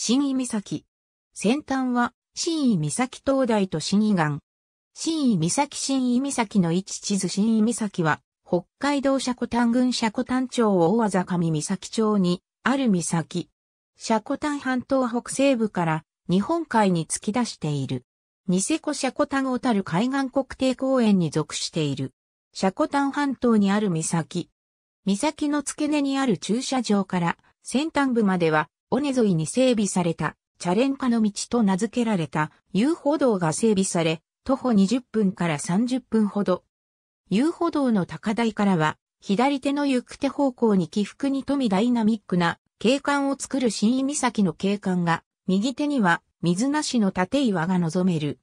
新井岬。先端は、新井岬灯台と新井岸。新井岬新井岬の位置地図新井岬は、北海道車庫丹郡車庫丹町大和上岬町に、ある岬。車庫丹半島北西部から、日本海に突き出している。ニセコ車庫丹小樽海岸国定公園に属している。車庫丹半島にある岬。岬の付け根にある駐車場から、先端部までは尾根沿いに整備された、チャレンカの道と名付けられた遊歩道が整備され、徒歩20分から30分ほど。遊歩道の高台からは、左手の行く手方向に起伏に富みダイナミックな景観を作る新井岬の景観が、右手には水無しの縦岩が望める。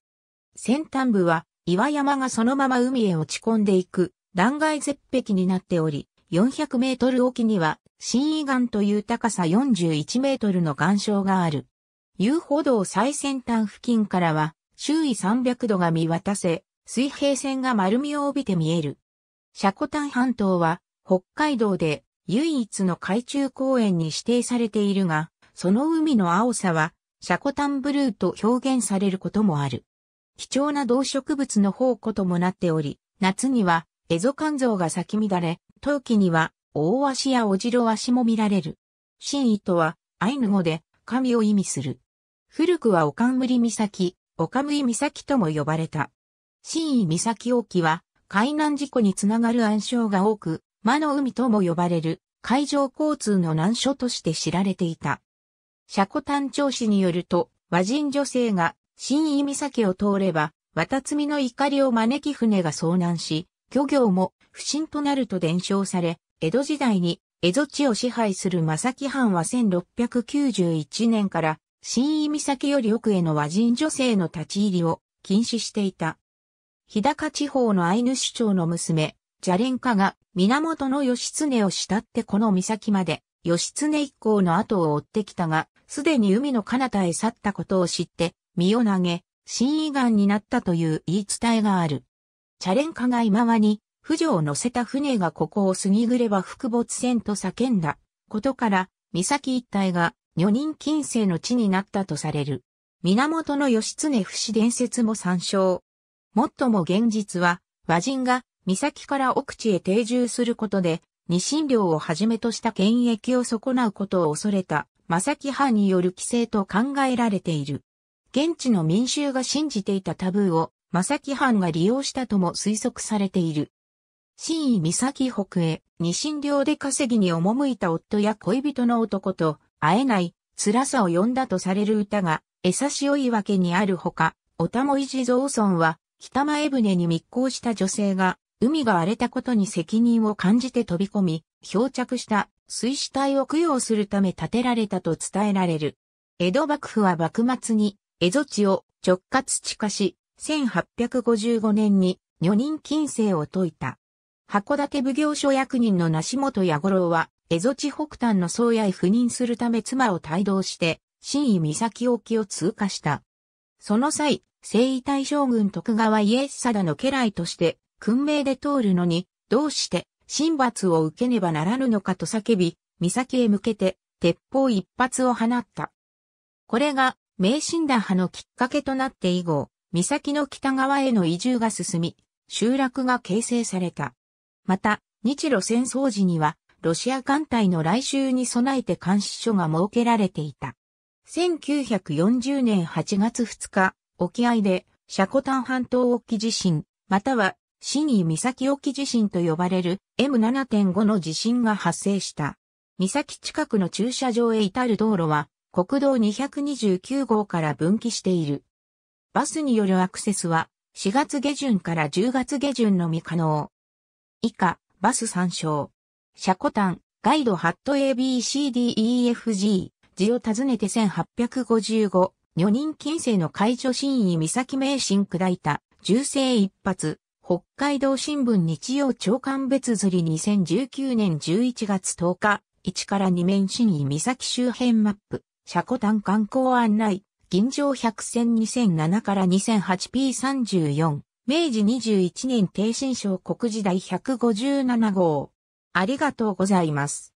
先端部は岩山がそのまま海へ落ち込んでいく断崖絶壁になっており、400メートル沖には新遺岩という高さ41メートルの岩礁がある。遊歩道最先端付近からは、周囲300度が見渡せ、水平線が丸みを帯びて見える。シャコタン半島は、北海道で唯一の海中公園に指定されているが、その海の青さは、シャコタンブルーと表現されることもある。貴重な動植物の宝庫ともなっており、夏には、エゾカンゾウが咲き乱れ、冬季には大足やおじろ足も見られる。真意とは、アイヌ語で、神を意味する。古くはオカムリ岬、オカムイ岬とも呼ばれた。真意岬沖は、海難事故につながる暗礁が多く、魔の海とも呼ばれる、海上交通の難所として知られていた。車庫単調氏によると、和人女性が、新意岬を通れば、渡積の怒りを招き船が遭難し、漁業も不振となると伝承され、江戸時代に江戸地を支配する正木藩は1691年から新井岬より奥への和人女性の立ち入りを禁止していた。日高地方のアイヌ首長の娘、ジャレンカが源義経を慕ってこの岬まで義経一行の後を追ってきたが、すでに海の彼方へ去ったことを知って身を投げ、新井岩になったという言い伝えがある。チャレンカが今はに浮上を乗せた船がここを過ぎぐれば福没船と叫んだことから、岬一帯が女人近世の地になったとされる。源義経不死伝説も参照。もっとも現実は、和人が岬から奥地へ定住することで、二清領をはじめとした権益を損なうことを恐れた、正木派による規制と考えられている。現地の民衆が信じていたタブーを、正木藩が利用したとも推測されている。新井岬北へ、二診療で稼ぎに赴いた夫や恋人の男と、会えない、辛さを呼んだとされる歌が、江差い訳にあるほか、おたもいじ蔵村は、北前船に密航した女性が、海が荒れたことに責任を感じて飛び込み、漂着した水死体を供養するため建てられたと伝えられる。江戸幕府は幕末に、蝦夷地を直轄地化し、1855年に女人禁制を解いた。函館奉行所役人の梨本八五郎は、蝦夷地北端の宗谷へ赴任するため妻を帯同して、新井岬沖を通過した。その際、征夷大将軍徳川家定の家来として、訓命で通るのに、どうして、神罰を受けねばならぬのかと叫び、岬へ向けて、鉄砲一発を放った。これが、迷信打派のきっかけとなって以後、岬の北側への移住が進み、集落が形成された。また、日露戦争時には、ロシア艦隊の来襲に備えて監視所が設けられていた。1940年8月2日、沖合で、シャコタン半島沖地震、または、シニー岬沖地震と呼ばれる M7.5 の地震が発生した。岬近くの駐車場へ至る道路は、国道229号から分岐している。バスによるアクセスは、4月下旬から10月下旬のみ可能。以下、バス参照。シャコタン、ガイドハット ABCDEFG、字を尋ねて1855、女人近世の解除真意岬名神砕いた、銃声一発、北海道新聞日曜長官別釣り2019年11月10日、1から2面真意岬周辺マップ、シャコタン観光案内、銀城百戦2007から 2008P34、明治21年定新省国時代157号。ありがとうございます。